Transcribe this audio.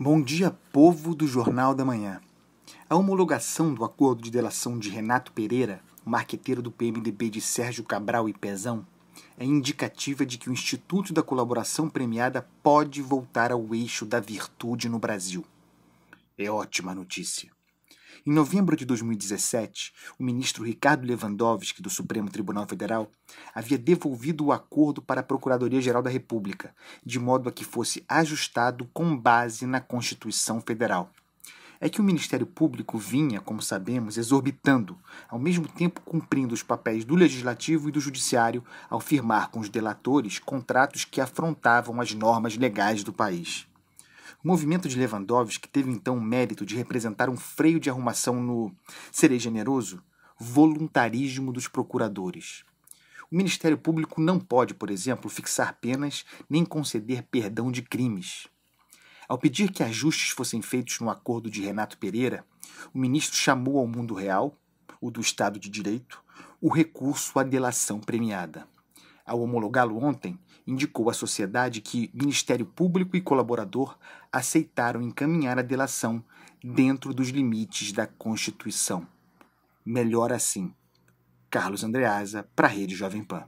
Bom dia, povo do Jornal da Manhã. A homologação do acordo de delação de Renato Pereira, marqueteiro do PMDB de Sérgio Cabral e Pezão, é indicativa de que o Instituto da Colaboração Premiada pode voltar ao eixo da virtude no Brasil. É ótima notícia. Em novembro de 2017, o ministro Ricardo Lewandowski, do Supremo Tribunal Federal, havia devolvido o acordo para a Procuradoria-Geral da República, de modo a que fosse ajustado com base na Constituição Federal. É que o Ministério Público vinha, como sabemos, exorbitando, ao mesmo tempo cumprindo os papéis do Legislativo e do Judiciário ao firmar com os delatores contratos que afrontavam as normas legais do país. O movimento de Lewandowski, que teve então o mérito de representar um freio de arrumação no, serei generoso, voluntarismo dos procuradores. O Ministério Público não pode, por exemplo, fixar penas nem conceder perdão de crimes. Ao pedir que ajustes fossem feitos no acordo de Renato Pereira, o ministro chamou ao mundo real, o do Estado de Direito, o recurso à delação premiada ao homologá-lo ontem, indicou à sociedade que Ministério Público e colaborador aceitaram encaminhar a delação dentro dos limites da Constituição. Melhor assim. Carlos Andreasa, para a Rede Jovem Pan.